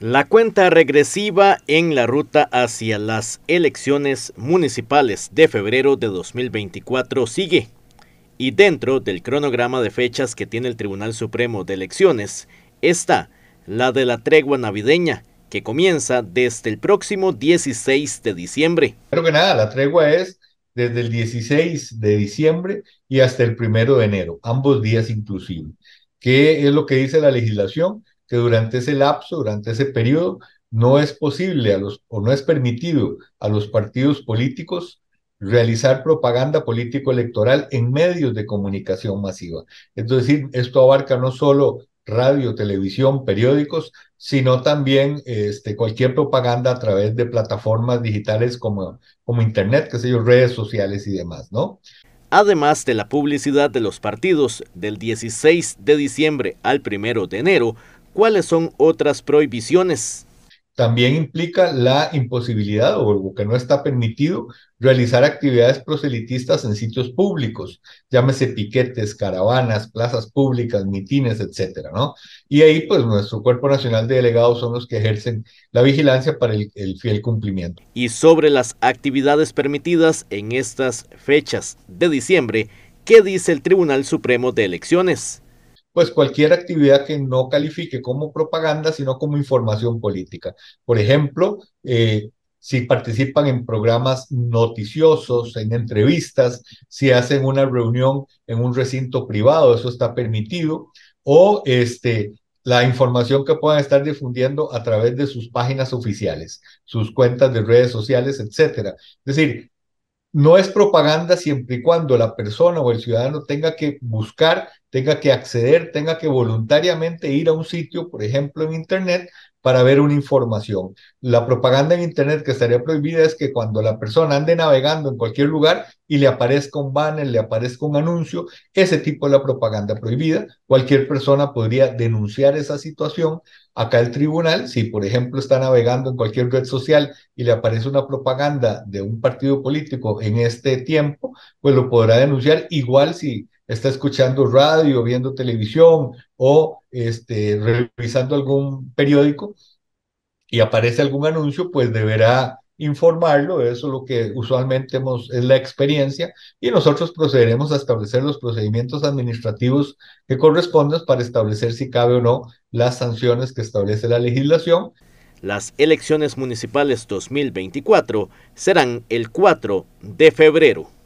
La cuenta regresiva en la ruta hacia las elecciones municipales de febrero de 2024 sigue. Y dentro del cronograma de fechas que tiene el Tribunal Supremo de Elecciones está la de la tregua navideña, que comienza desde el próximo 16 de diciembre. Pero que nada, la tregua es desde el 16 de diciembre y hasta el primero de enero, ambos días inclusive. ¿Qué es lo que dice la legislación? que durante ese lapso, durante ese periodo, no es posible a los, o no es permitido a los partidos políticos realizar propaganda político-electoral en medios de comunicación masiva. Es decir, esto abarca no solo radio, televisión, periódicos, sino también este, cualquier propaganda a través de plataformas digitales como, como Internet, que sé yo, redes sociales y demás, ¿no? Además de la publicidad de los partidos del 16 de diciembre al 1 de enero, cuáles son otras prohibiciones. También implica la imposibilidad o que no está permitido realizar actividades proselitistas en sitios públicos, llámese piquetes, caravanas, plazas públicas, mitines, etcétera, ¿no? Y ahí, pues, nuestro Cuerpo Nacional de Delegados son los que ejercen la vigilancia para el fiel cumplimiento. Y sobre las actividades permitidas en estas fechas de diciembre, ¿qué dice el Tribunal Supremo de Elecciones? pues cualquier actividad que no califique como propaganda, sino como información política. Por ejemplo, eh, si participan en programas noticiosos, en entrevistas, si hacen una reunión en un recinto privado, eso está permitido, o este, la información que puedan estar difundiendo a través de sus páginas oficiales, sus cuentas de redes sociales, etcétera. Es decir, no es propaganda siempre y cuando la persona o el ciudadano tenga que buscar tenga que acceder, tenga que voluntariamente ir a un sitio, por ejemplo, en Internet, para ver una información. La propaganda en Internet que estaría prohibida es que cuando la persona ande navegando en cualquier lugar y le aparezca un banner, le aparezca un anuncio, ese tipo de la propaganda prohibida, cualquier persona podría denunciar esa situación acá el tribunal, si por ejemplo está navegando en cualquier red social y le aparece una propaganda de un partido político en este tiempo, pues lo podrá denunciar igual si está escuchando radio, viendo televisión o este, revisando algún periódico y aparece algún anuncio, pues deberá informarlo, eso es lo que usualmente hemos, es la experiencia, y nosotros procederemos a establecer los procedimientos administrativos que correspondan para establecer si cabe o no las sanciones que establece la legislación. Las elecciones municipales 2024 serán el 4 de febrero.